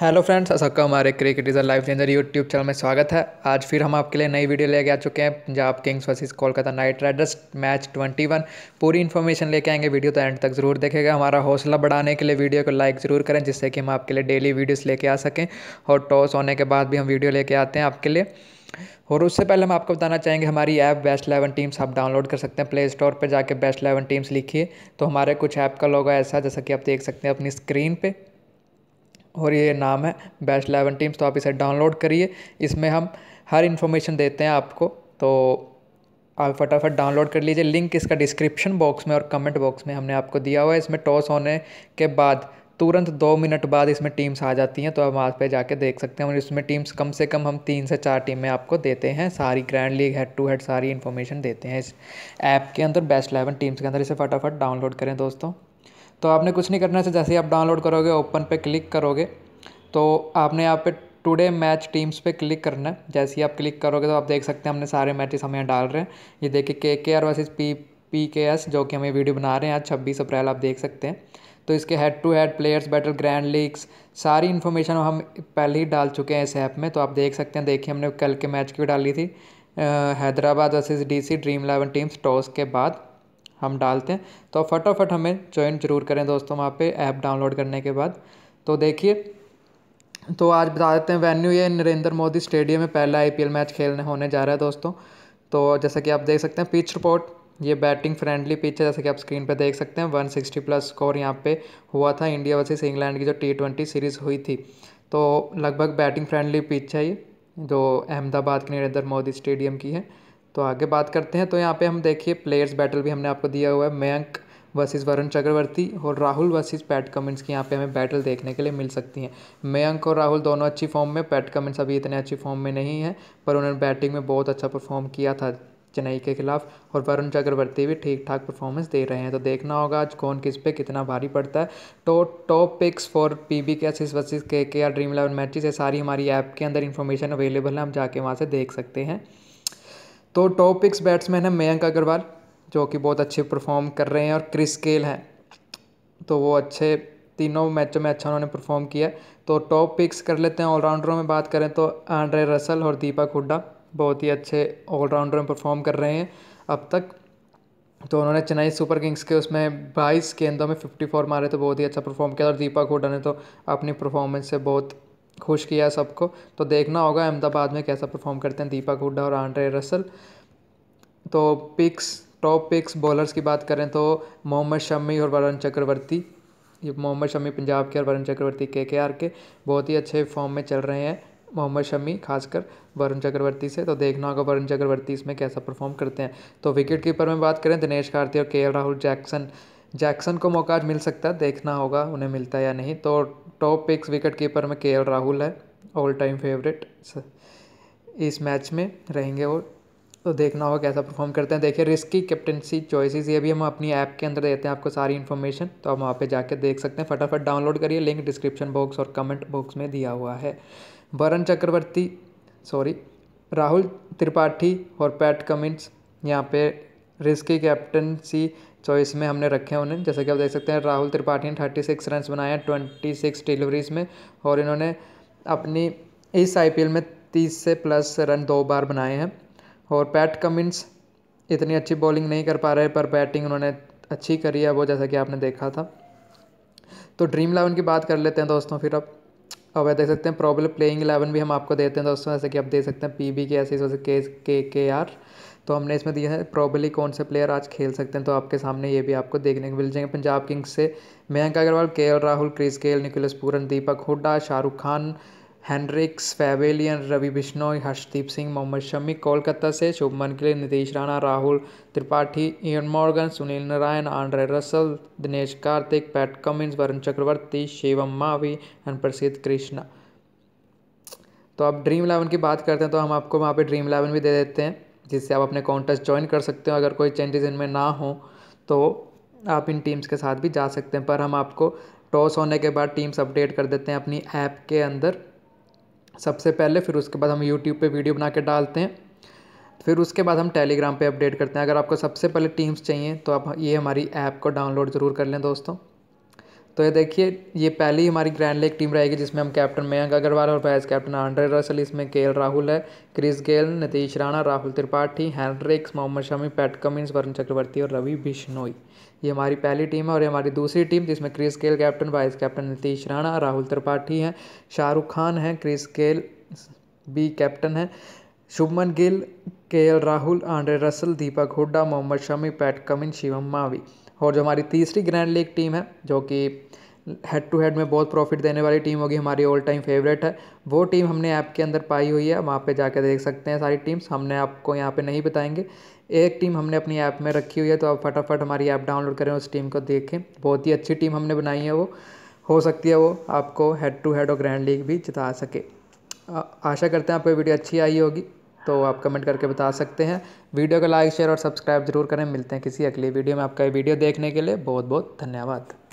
hello friends सबका हमारे cricket is a life changer YouTube channel में स्वागत है आज फिर हम आपके लिए नई वीडियो लेके आ चुके हैं Punjab Kings versus Kolkata Knight Riders match 21 पूरी इन्फॉर्मेशन लेके आएंगे वीडियो तो एंड तक ज़रूर देखेगा हमारा हौसला बढ़ाने के लिए वीडियो को लाइक ज़रूर करें जिससे कि हम आपके लिए डेली वीडियोज़ लेके आ सकें और टॉस होने के बाद भी हम वीडियो लेके आते हैं आपके लिए और उससे पहले हम आपको बताना चाहेंगे हमारी ऐप बेस्ट इलेवन टीम्स आप डाउनलोड कर सकते हैं प्ले स्टोर पर जाकर बेस्ट इलेवन टीम्स लिखिए तो हमारे कुछ ऐप का लोगो ऐसा जैसा कि आप देख सकते हैं अपनी स्क्रीन पर और ये नाम है बेस्ट इलेवन टीम्स तो आप इसे डाउनलोड करिए इसमें हम हर इन्फॉर्मेशन देते हैं आपको तो आप फटाफट डाउनलोड कर लीजिए लिंक इसका डिस्क्रिप्शन बॉक्स में और कमेंट बॉक्स में हमने आपको दिया हुआ है इसमें टॉस होने के बाद तुरंत दो मिनट बाद इसमें टीम्स आ जाती हैं तो आप वहाँ पे जाके देख सकते हैं और इसमें टीम्स कम से कम हम तीन से चार टीमें आपको देते हैं सारी grand league head to head सारी इन्फॉर्मेशन देते हैं इस ऐप के अंदर बेस्ट इलेवन टीम्स के अंदर इसे फटाफट डाउनलोड करें दोस्तों तो आपने कुछ नहीं करना है जैसे आप डाउनलोड करोगे ओपन पे क्लिक करोगे तो आपने यहाँ पे टुडे मैच टीम्स पे क्लिक करना है जैसे ही आप क्लिक करोगे तो आप देख सकते हैं हमने सारे मैचेस हम यहाँ डाल रहे हैं ये देखिए K K R versus P B K S जो कि हमें वीडियो बना रहे हैं आज छब्बीस अप्रैल आप देख सकते हैं तो इसके head to head players battle grand leagues सारी इन्फॉर्मेशन हम पहले ही डाल चुके हैं इस ऐप में तो आप देख सकते हैं देखिए हमने कल के मैच की भी डाली थी Hyderabad versus D C Dream eleven teams toss के बाद हम डालते हैं तो फटाफट हमें ज्वाइन जरूर करें दोस्तों वहाँ पे ऐप डाउनलोड करने के बाद तो देखिए तो आज बता देते हैं वेन्यू ये नरेंद्र मोदी स्टेडियम में पहला आईपीएल मैच खेलने होने जा रहा है दोस्तों तो जैसा कि आप देख सकते हैं पिच रिपोर्ट ये बैटिंग फ्रेंडली पिच है जैसे कि आप स्क्रीन पर देख सकते हैं वन प्लस स्कोर यहाँ पे हुआ था इंडिया वर्सेज़ इंग्लैंड की जो टी ट्वेंटी सीरीज़ हुई थी तो लगभग बैटिंग फ्रेंडली पिच है ये जो अहमदाबाद के नरेंद्र मोदी स्टेडियम की है तो आगे बात करते हैं तो यहाँ पे हम देखिए प्लेयर्स बैटल भी हमने आपको दिया हुआ है मयंक वर्सेस वरुण चक्रवर्ती और राहुल वर्सेस पैट कमिंस की यहाँ पे हमें बैटल देखने के लिए मिल सकती हैं मयंक और राहुल दोनों अच्छी फॉर्म में पैट कमिंस अभी इतने अच्छी फॉर्म में नहीं है पर उन्होंने बैटिंग में बहुत अच्छा परफॉर्म किया था चेन्नई के खिलाफ और वरुण चक्रवर्ती भी ठीक ठाक परफॉर्मेंस दे रहे हैं तो देखना होगा आज कौन किस पे कितना भारी पड़ता है तो top picks for P B K असिस वर्सेज के K our dream eleven matches ये सारी हमारी ऐप के अंदर इन्फॉर्मेशन अवेलेबल है हम जाके वहाँ से देख सकते हैं तो टॉप पिक्स बैट्समैन है मयंक अग्रवाल जो कि बहुत अच्छे परफॉर्म कर रहे हैं और क्रिस केल हैं तो वो अच्छे तीनों मैचों में अच्छा उन्होंने परफॉर्म किया तो टॉप पिक्स कर लेते हैं ऑलराउंडरों में बात करें तो आंड्रे रसल और दीपक हुड्डा बहुत ही अच्छे ऑलराउंडर में परफॉर्म कर रहे हैं अब तक तो उन्होंने चेन्नई सुपर किंग्स के उसमें बाईस गेंदों में फिफ्टी फोर मारे तो बहुत ही अच्छा परफॉर्म किया और दीपक हुडा ने तो अपनी परफॉर्मेंस से बहुत खुश किया सबको तो देखना होगा अहमदाबाद में कैसा परफॉर्म करते हैं दीपक हुड्डा और आंड्रे रसल तो पिक्स टॉप पिक्स बॉलर्स की बात करें तो मोहम्मद शमी और वरुण चक्रवर्ती ये मोहम्मद शमी पंजाब के और वरुण चक्रवर्ती के के आर के बहुत ही अच्छे फॉर्म में चल रहे हैं मोहम्मद शमी खासकर वरुण चक्रवर्ती से तो देखना होगा वरुण चक्रवर्ती इसमें कैसा परफॉर्म करते हैं तो विकेट कीपर में बात करें दिनेश कार्ती और के राहुल जैक्सन जैक्सन को मौका मिल सकता है देखना होगा उन्हें मिलता है या नहीं तो टॉप पिक्स विकेट कीपर में के राहुल है ऑल टाइम फेवरेट इस मैच में रहेंगे वो तो देखना होगा कैसा परफॉर्म करते हैं देखिए रिस्की कैप्टनसी चॉइसेस ये भी हम अपनी ऐप के अंदर देते हैं आपको सारी इन्फॉर्मेशन तो आप वहाँ पे जाके देख सकते हैं फटाफट डाउनलोड करिए लिंक डिस्क्रिप्शन बॉक्स और कमेंट बॉक्स में दिया हुआ है वरण चक्रवर्ती सॉरी राहुल त्रिपाठी और पैट कमिंस यहाँ पे रिस्की कैप्टनसी चॉइस में हमने रखे हैं उन्हें जैसा कि आप देख सकते हैं राहुल त्रिपाठी ने थर्टी सिक्स रन बनाए हैं ट्वेंटी सिक्स डिलीवरीज में और इन्होंने अपनी इस आईपीएल में तीस से प्लस रन दो बार बनाए हैं और पैट कमिंस इतनी अच्छी बॉलिंग नहीं कर पा रहे पर बैटिंग उन्होंने अच्छी करी है वो जैसा कि आपने देखा था तो ड्रीम इलेवन की बात कर लेते हैं दोस्तों फिर अब अब देख सकते हैं प्रॉब्लम प्लेइंग इलेवन भी हम आपको देते हैं दोस्तों जैसे कि आप देख सकते हैं पी बी के एस के के आर तो हमने इसमें दिया है प्रॉबली कौन से प्लेयर आज खेल सकते हैं तो आपके सामने ये भी आपको देखने को मिल जाएंगे पंजाब किंग्स से Mayank Agarwal K Rahul Chris Gayle Nicholas Pooran Deepak Hooda Shahrukh Khan Henriques Fabian Allen Ravi Bishnoi Harshdeep Singh Mohammed Shami Kolkata से शुभमन के लिए Nitish Rana Rahul Tripathi Eoin Morgan Sunil Narine Andre Russell Dinesh Karthik Pat Cummins Varun Chakravarthy Shivam Mavi and Prasidh Krishna तो आप ड्रीम इलेवन की बात करते हैं तो हम आपको वहाँ पे ड्रीम इलेवन भी दे देते हैं जिससे आप अपने कॉन्टेस्ट ज्वाइन कर सकते हो अगर कोई चेंजेस इनमें ना हो तो आप इन टीम्स के साथ भी जा सकते हैं पर हम आपको टॉस होने के बाद टीम्स अपडेट कर देते हैं अपनी ऐप के अंदर सबसे पहले फिर उसके बाद हम यूट्यूब पे वीडियो बना के डालते हैं फिर उसके बाद हम टेलीग्राम पे अपडेट करते हैं अगर आपको सबसे पहले टीम्स चाहिए तो आप ये हमारी ऐप को डाउनलोड ज़रूर कर लें दोस्तों तो ये देखिए ये पहली हमारी ग्रैंड लीग टीम रहेगी जिसमें हम कैप्टन मयंक अग्रवाल और वाइस कैप्टन आंड्रे रसल इसमें के राहुल है Chris Gayle Nitish Rana Rahul Tripathi Henriques Mohammed Shami Pat Cummins Varun Chakravarthy और रवि बिश्नोई ये हमारी पहली टीम है और ये हमारी दूसरी टीम जिसमें Chris Gayle captain vice captain Nitish Rana Rahul Tripathi हैं शाहरुख खान हैं क्रिस गेल बी कैप्टन हैं Shubman Gill K Rahul Andre Russell Deepak Hooda Mohammed Shami Pat Cummins Shivam Mavi और जो हमारी तीसरी ग्रैंड लीग टीम है जो कि हेड टू हेड में बहुत प्रॉफिट देने वाली टीम होगी हमारी ऑल टाइम फेवरेट है वो टीम हमने ऐप के अंदर पाई हुई है वहाँ पे जाकर देख सकते हैं सारी टीम्स हमने आपको यहाँ पे नहीं बताएंगे एक टीम हमने अपनी ऐप में रखी हुई है तो आप फटाफट हमारी ऐप डाउनलोड करें उस टीम को देखें बहुत ही अच्छी टीम हमने बनाई है वो हो सकती है वो आपको हेड टू हेड और ग्रैंड लीग भी जिता सके आशा करते हैं आपको वीडियो अच्छी आई होगी तो आप कमेंट करके बता सकते हैं वीडियो को लाइक शेयर और सब्सक्राइब जरूर करें मिलते हैं किसी अगली वीडियो में आपका ये वीडियो देखने के लिए बहुत बहुत धन्यवाद